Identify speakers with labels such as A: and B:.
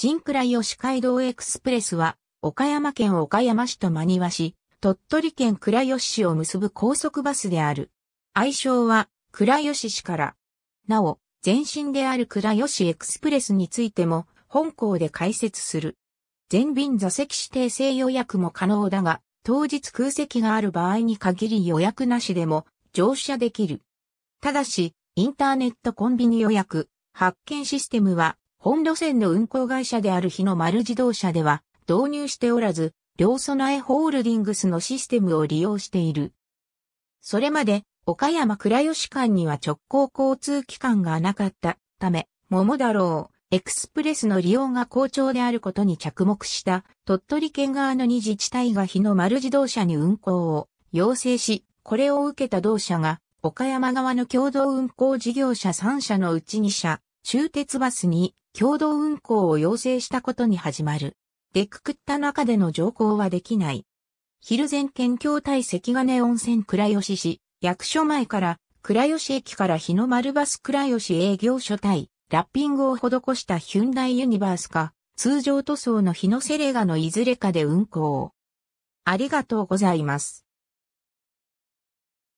A: 新倉吉街道エクスプレスは、岡山県岡山市と真庭市、鳥取県倉吉市を結ぶ高速バスである。愛称は、倉吉市から。なお、前身である倉吉エクスプレスについても、本校で解説する。全便座席指定制予約も可能だが、当日空席がある場合に限り予約なしでも乗車できる。ただし、インターネットコンビニ予約、発券システムは本路線の運行会社である日の丸自動車では導入しておらず、両備えホールディングスのシステムを利用している。それまで、岡山倉吉間には直行交通機関がなかったため、桃だろう、エクスプレスの利用が好調であることに着目した鳥取県側の2自治体が日の丸自動車に運行を要請し、これを受けた同社が岡山側の共同運行事業者3社のうち2社、中鉄バスに共同運行を要請したことに始まる。でくくった中での乗降はできない。昼前県境対関金温泉倉吉市、役所前から倉吉駅から日の丸バス倉吉営業所対、ラッピングを施したヒュンダイユニバースか、通常塗装の日のセレガのいずれかで運行。ありがとうございます。